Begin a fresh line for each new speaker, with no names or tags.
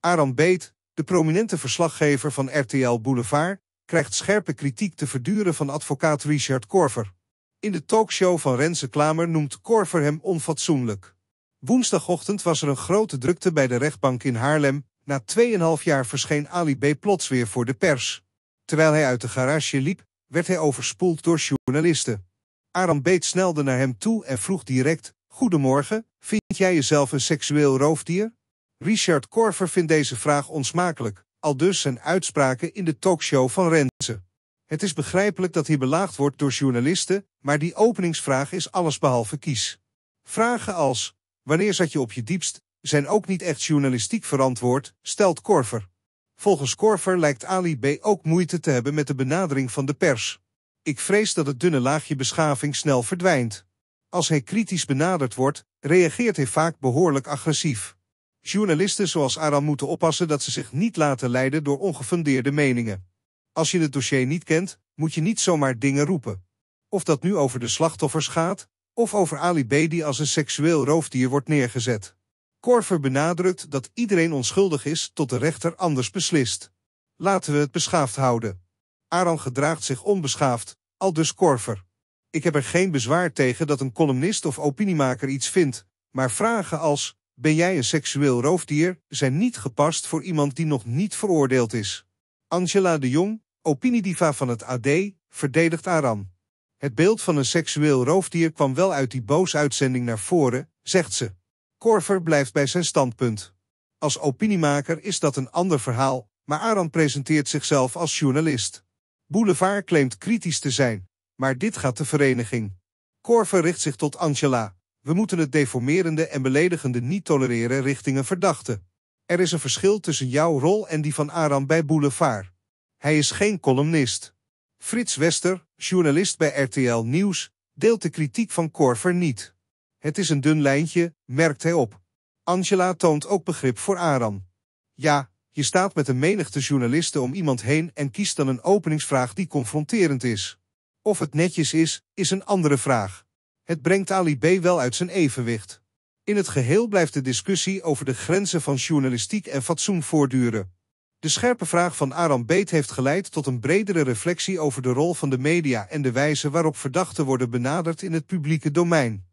Aram Beet, de prominente verslaggever van RTL Boulevard, krijgt scherpe kritiek te verduren van advocaat Richard Korver. In de talkshow van Renze Klamer noemt Korver hem onfatsoenlijk. Woensdagochtend was er een grote drukte bij de rechtbank in Haarlem. Na 2,5 jaar verscheen Ali B. plots weer voor de pers. Terwijl hij uit de garage liep, werd hij overspoeld door journalisten. Aram Beet snelde naar hem toe en vroeg direct: Goedemorgen, vind jij jezelf een seksueel roofdier? Richard Korver vindt deze vraag onsmakelijk, al dus zijn uitspraken in de talkshow van Renze. Het is begrijpelijk dat hij belaagd wordt door journalisten, maar die openingsvraag is allesbehalve kies. Vragen als, wanneer zat je op je diepst, zijn ook niet echt journalistiek verantwoord, stelt Korver. Volgens Korver lijkt Ali B. ook moeite te hebben met de benadering van de pers. Ik vrees dat het dunne laagje beschaving snel verdwijnt. Als hij kritisch benaderd wordt, reageert hij vaak behoorlijk agressief. Journalisten zoals Aram moeten oppassen dat ze zich niet laten leiden door ongefundeerde meningen. Als je het dossier niet kent, moet je niet zomaar dingen roepen. Of dat nu over de slachtoffers gaat, of over Ali B. die als een seksueel roofdier wordt neergezet. Korver benadrukt dat iedereen onschuldig is tot de rechter anders beslist. Laten we het beschaafd houden. Aram gedraagt zich onbeschaafd, al dus Korver. Ik heb er geen bezwaar tegen dat een columnist of opiniemaker iets vindt, maar vragen als ben jij een seksueel roofdier, zijn niet gepast voor iemand die nog niet veroordeeld is. Angela de Jong, opiniediva van het AD, verdedigt Aran. Het beeld van een seksueel roofdier kwam wel uit die boos-uitzending naar voren, zegt ze. Korver blijft bij zijn standpunt. Als opiniemaker is dat een ander verhaal, maar Aran presenteert zichzelf als journalist. Boulevard claimt kritisch te zijn, maar dit gaat de vereniging. Korver richt zich tot Angela. We moeten het deformerende en beledigende niet tolereren richting een verdachte. Er is een verschil tussen jouw rol en die van Aram bij Boulevard. Hij is geen columnist. Frits Wester, journalist bij RTL Nieuws, deelt de kritiek van Corver niet. Het is een dun lijntje, merkt hij op. Angela toont ook begrip voor Aram. Ja, je staat met een menigte journalisten om iemand heen en kiest dan een openingsvraag die confronterend is. Of het netjes is, is een andere vraag. Het brengt Ali B. wel uit zijn evenwicht. In het geheel blijft de discussie over de grenzen van journalistiek en fatsoen voortduren. De scherpe vraag van Aram Beet heeft geleid tot een bredere reflectie over de rol van de media en de wijze waarop verdachten worden benaderd in het publieke domein.